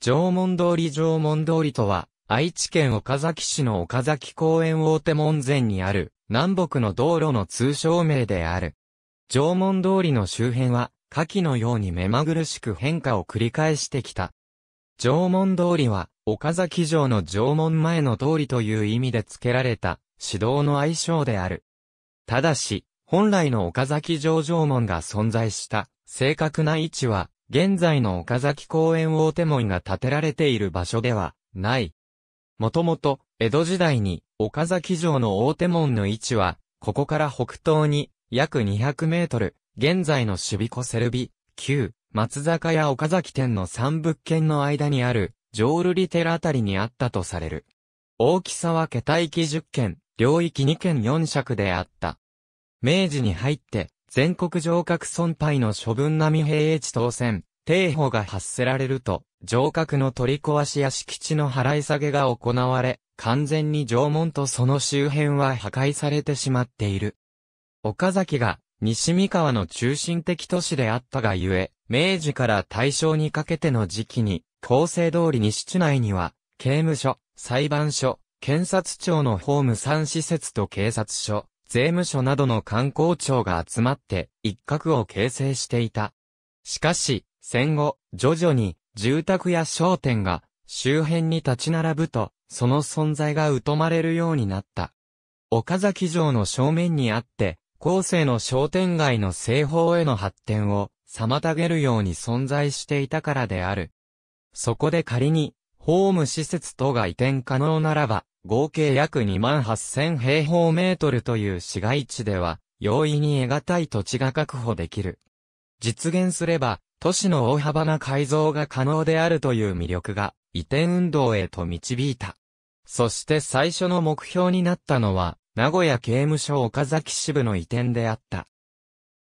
縄文通り縄文通りとは、愛知県岡崎市の岡崎公園大手門前にある、南北の道路の通称名である。縄文通りの周辺は、下記のように目まぐるしく変化を繰り返してきた。縄文通りは、岡崎城の縄文前の通りという意味で付けられた、指導の愛称である。ただし、本来の岡崎城縄文が存在した、正確な位置は、現在の岡崎公園大手門が建てられている場所では、ない。もともと、江戸時代に、岡崎城の大手門の位置は、ここから北東に、約200メートル、現在の守備コセルビ、旧、松坂屋岡崎店の3物件の間にある、浄瑠璃寺あたりにあったとされる。大きさは桁域10件、領域2件4尺であった。明治に入って、全国城郭損廃の処分並み平地当選、定法が発せられると、城郭の取り壊しや敷地の払い下げが行われ、完全に城門とその周辺は破壊されてしまっている。岡崎が西三河の中心的都市であったがゆえ、明治から大正にかけての時期に、構成通り西地内には、刑務所、裁判所、検察庁のホーム3施設と警察署、税務署などの官公庁が集まって、一角を形成していた。しかし、戦後、徐々に住宅や商店が周辺に立ち並ぶと、その存在が疎まれるようになった。岡崎城の正面にあって、後世の商店街の西方への発展を妨げるように存在していたからである。そこで仮に、ホーム施設等が移転可能ならば、合計約28,000平方メートルという市街地では、容易に得難い土地が確保できる。実現すれば、都市の大幅な改造が可能であるという魅力が移転運動へと導いた。そして最初の目標になったのは、名古屋刑務所岡崎支部の移転であった。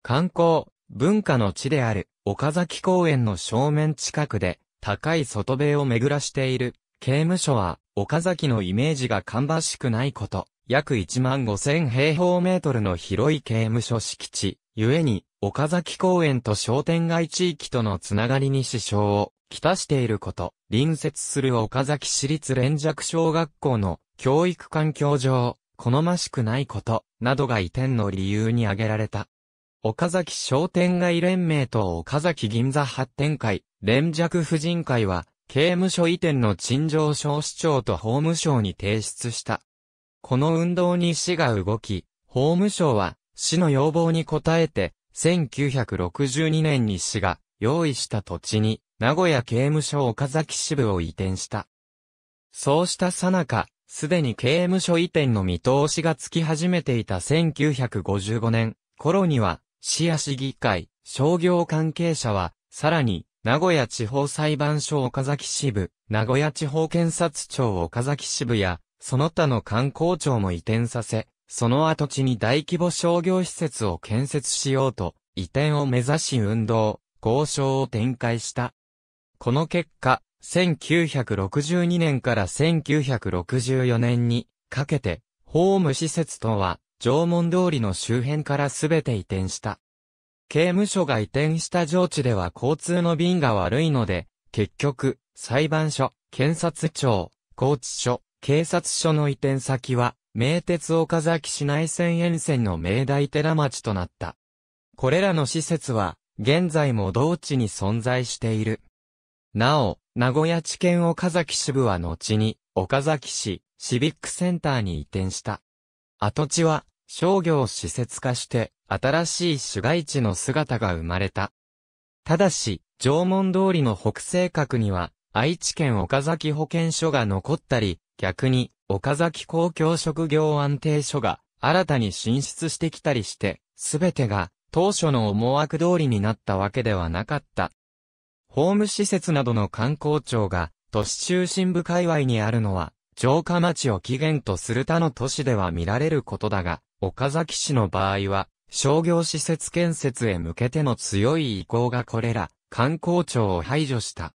観光、文化の地である岡崎公園の正面近くで高い外塀を巡らしている刑務所は岡崎のイメージが芳しくないこと、約1万5千平方メートルの広い刑務所敷地、ゆえに岡崎公園と商店街地域とのつながりに支障をきたしていること、隣接する岡崎市立連弱小学校の教育環境上、好ましくないこと、などが移転の理由に挙げられた。岡崎商店街連盟と岡崎銀座発展会、連弱婦人会は、刑務所移転の陳情書を市長と法務省に提出した。この運動に市が動き、法務省は、市の要望に応えて、1962年に市が用意した土地に、名古屋刑務所岡崎支部を移転した。そうしたさなか、すでに刑務所移転の見通しがつき始めていた1955年頃には、市や市議会、商業関係者は、さらに、名古屋地方裁判所岡崎支部、名古屋地方検察庁岡崎支部や、その他の観光庁も移転させ、その跡地に大規模商業施設を建設しようと、移転を目指し運動、交渉を展開した。この結果、1962年から1964年にかけて、ホーム施設とは、縄文通りの周辺からすべて移転した。刑務所が移転した上地では交通の便が悪いので、結局、裁判所、検察庁、拘置所、警察署の移転先は、名鉄岡崎市内線沿線の明大寺町となった。これらの施設は、現在も同地に存在している。なお、名古屋地検岡崎支部は後に、岡崎市、シビックセンターに移転した。跡地は、商業施設化して、新しい市街地の姿が生まれた。ただし、縄文通りの北西角には、愛知県岡崎保健所が残ったり、逆に、岡崎公共職業安定所が新たに進出してきたりして、すべてが当初の思惑通りになったわけではなかった。ホーム施設などの観光庁が都市中心部界隈にあるのは、城下町を起源とする他の都市では見られることだが、岡崎市の場合は、商業施設建設へ向けての強い意向がこれら、観光庁を排除した。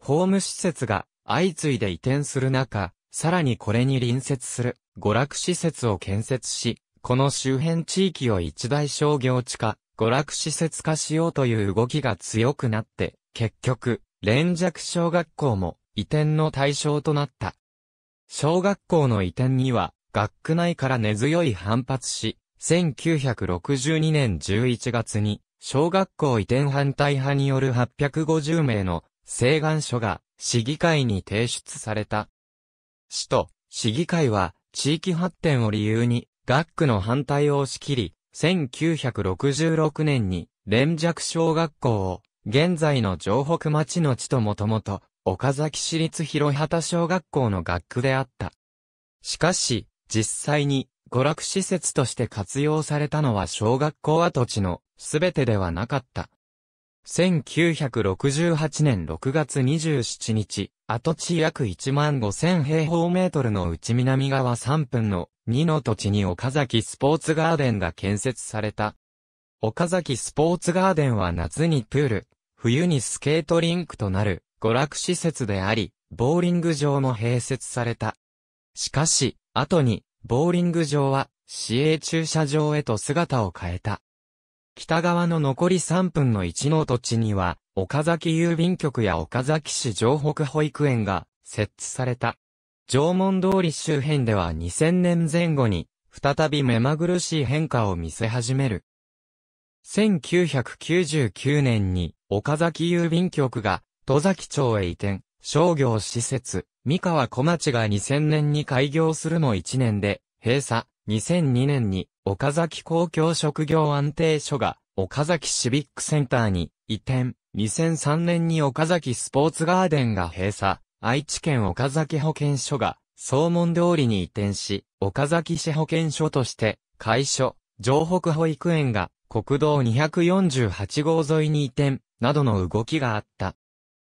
ホーム施設が相次いで移転する中、さらにこれに隣接する娯楽施設を建設し、この周辺地域を一大商業地化、娯楽施設化しようという動きが強くなって、結局、連弱小学校も移転の対象となった。小学校の移転には、学区内から根強い反発し、1962年11月に、小学校移転反対派による850名の請願書が市議会に提出された。市と市議会は地域発展を理由に学区の反対を押し切り、1966年に連弱小学校を現在の城北町の地ともともと岡崎市立広畑小学校の学区であった。しかし、実際に娯楽施設として活用されたのは小学校跡地のすべてではなかった。1968年6月27日、跡地約1万5000平方メートルの内南側3分の2の土地に岡崎スポーツガーデンが建設された。岡崎スポーツガーデンは夏にプール、冬にスケートリンクとなる娯楽施設であり、ボーリング場も併設された。しかし、後に、ボーリング場は市営駐車場へと姿を変えた。北側の残り3分の1の土地には、岡崎郵便局や岡崎市城北保育園が設置された。縄文通り周辺では2000年前後に、再び目まぐるしい変化を見せ始める。1999年に、岡崎郵便局が、戸崎町へ移転、商業施設、三河小町が2000年に開業するも1年で、閉鎖、2002年に岡崎公共職業安定所が岡崎シビックセンターに移転。2003年に岡崎スポーツガーデンが閉鎖。愛知県岡崎保健所が総門通りに移転し、岡崎市保健所として会所、城北保育園が国道248号沿いに移転などの動きがあった。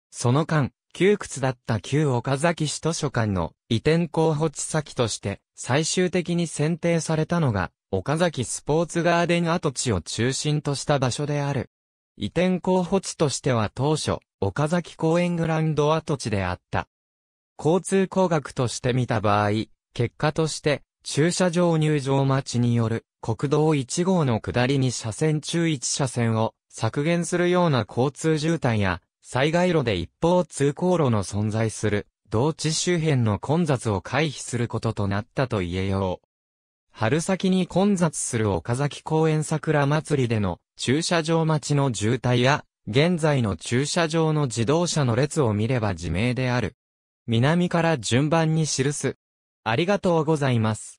その間、窮屈だった旧岡崎市図書館の移転候補地先として最終的に選定されたのが岡崎スポーツガーデン跡地を中心とした場所である。移転候補地としては当初岡崎公園グラウンド跡地であった。交通工学として見た場合、結果として駐車場入場待ちによる国道1号の下りに車線中1車線を削減するような交通渋滞や災害路で一方通行路の存在する、同地周辺の混雑を回避することとなったと言えよう。春先に混雑する岡崎公園桜祭りでの駐車場待ちの渋滞や、現在の駐車場の自動車の列を見れば自明である。南から順番に記す。ありがとうございます。